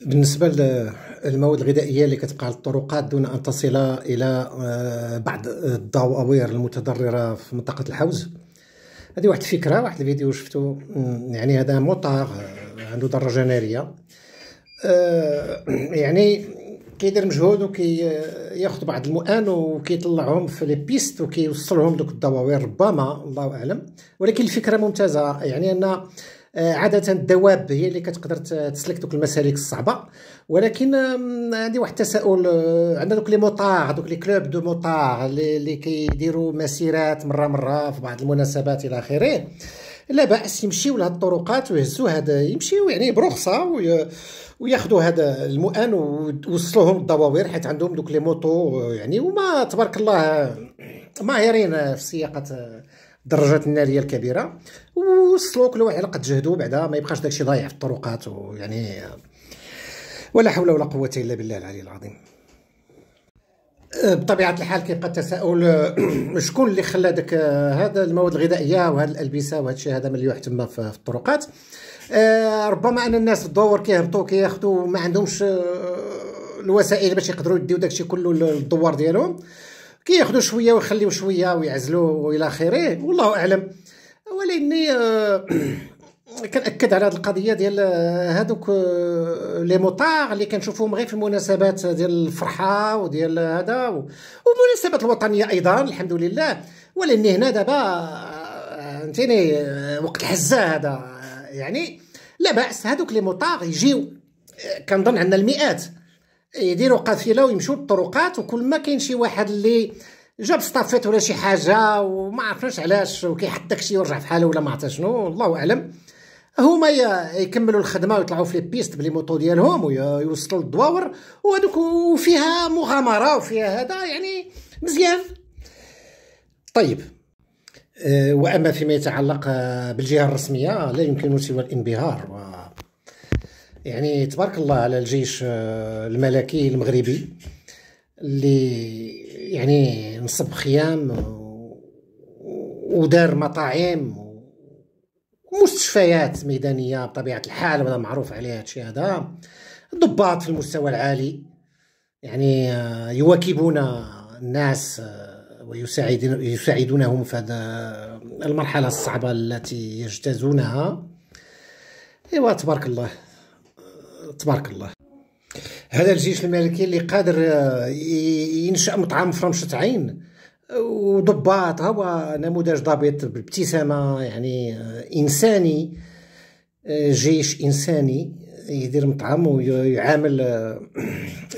بالنسبه للمواد الغذائيه اللي كتبقى على الطرقات دون ان تصل الى آه، بعض الضواوير المتضرره في منطقه الحوز هذه واحد الفكره واحد الفيديو شفتو يعني هذا موطار آه، عنده دراجه ناريه آه، يعني كيدير مجهود وكياخذ بعض المؤن وكيطلعهم في لي بيست وكيوصلهم دوك الدواوير ربما الله اعلم ولكن الفكره ممتازه يعني ان آه، عاده الدواب هي اللي كتقدر تسلك دوك المسالك الصعبه ولكن عندي واحد التساؤل آه، عندنا دوك لي موطار دوك لي كلوب دو موطار اللي كيديروا مسيرات مره مره في بعض المناسبات الى اخره لا باس يمشيو لهاد الطرقات ويهزوا هذا يمشيو يعني برخصه وي... وياخذوا هذا المؤن ويوصلوهم الدواوير حيت عندهم دوك لي موطو يعني هما تبارك الله ماهرين في سياقه درجات الناريه الكبيره وصلوا كل واحد لقى جهدو بعدا ما يبقاش داكشي ضايع في الطرقات ويعني ولا حول ولا قوه الا بالله العلي العظيم أه، بطبيعه الحال كيبقى التساؤل شكون اللي خلى داك آه، هذا المواد الغذائيه وهذه الالبسه وهذا الشيء هذا مليوح تما في الطرقات أه، ربما ان الناس في الدور كيهبطوا كياخذوا ما عندهمش الوسائل باش يقدروا يديو داكشي كله للدوار ديالهم كياخذوا شويه ويخليوا شويه ويعزلوا والى اخره والله اعلم ولكن آه، كنأكد على هذه القضيه ديال آه، هذوك آه، لي موطار اللي كنشوفوهم غير في المناسبات ديال الفرحه وديال هذا والمناسبات الوطنيه ايضا الحمد لله ولاني هنا دابا فهمتيني وقت الحزه هذا يعني لا باس هذوك لي موطار يجيو كنظن عندنا المئات يديروا قافله ويمشوا الطرقات وكل ما كاين شي واحد اللي جاب سطافيت ولا شي حاجه وما عرفناش علاش وكيحط داكشي ويرجع بحاله ولا ما عرفتش شنو الله اعلم هما يكملوا الخدمه ويطلعوا في لي بيست بلي موطو ديالهم ويوصلوا للدواور وهذوك وفيها مغامره وفيها هذا يعني مزيان طيب آه، واما فيما يتعلق بالجهه الرسميه لا يمكن سوى الانبهار يعني تبارك الله على الجيش آه، الملكي المغربي اللي يعني نصب خيام ودار مطاعم ومستشفيات ميدانيه بطبيعه الحال وهذا معروف عليه هادشي هذا ضباط في المستوى العالي يعني آه، يواكبون الناس آه، ويساعدونهم في هذا المرحله الصعبه التي يجتازونها ايوا تبارك الله تبارك الله هذا الجيش الملكي اللي قادر آه، ينشا مطعم في رمشه عين وضباط هو نموذج ضابط بابتسامه يعني آه، انساني آه، جيش انساني يدير مطعم ويعامل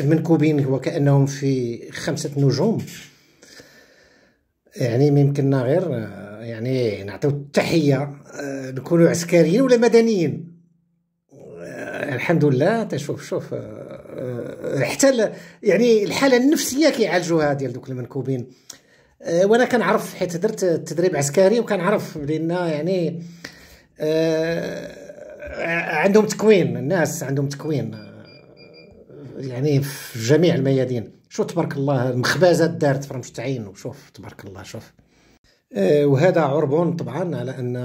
المنكوبين وكانهم في خمسه نجوم يعني ممكننا غير يعني نعطيو التحيه نكونوا عسكريين ولا مدنيين الحمد لله تشوف شوف آه، آه، حتى يعني الحاله النفسيه كيعالجوها ديال دوك المنكوبين آه، وانا كنعرف حيت درت تدريب عسكري وكنعرف بان يعني عندهم تكوين الناس عندهم تكوين يعني في جميع الميادين شو تبارك الله المخبازات دارت في رمشت عين وشوف تبارك الله شوف وهذا عربون طبعا على ان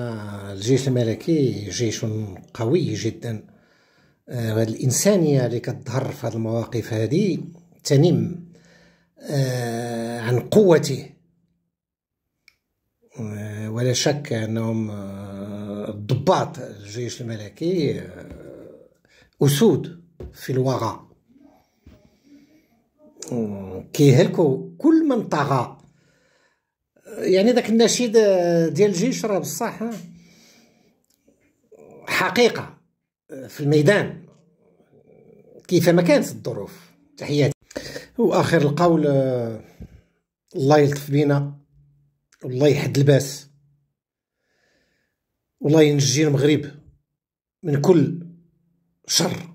الجيش الملكي جيش قوي جدا آه، وهاد الانسانيه اللي يعني كتظهر في هذه المواقف هادي تنم آه، عن قوته آه، ولا شك انهم الضباط الجيش الملكي اسود في الوغى كيهلكوا كل من طغى يعني ذاك النشيد ديال الجيش راه بصح حقيقه في الميدان كيفما كانت الظروف تحياتي واخر القول آه، الله يلطف بينا والله يحد الباس والله ينجي المغرب من كل شر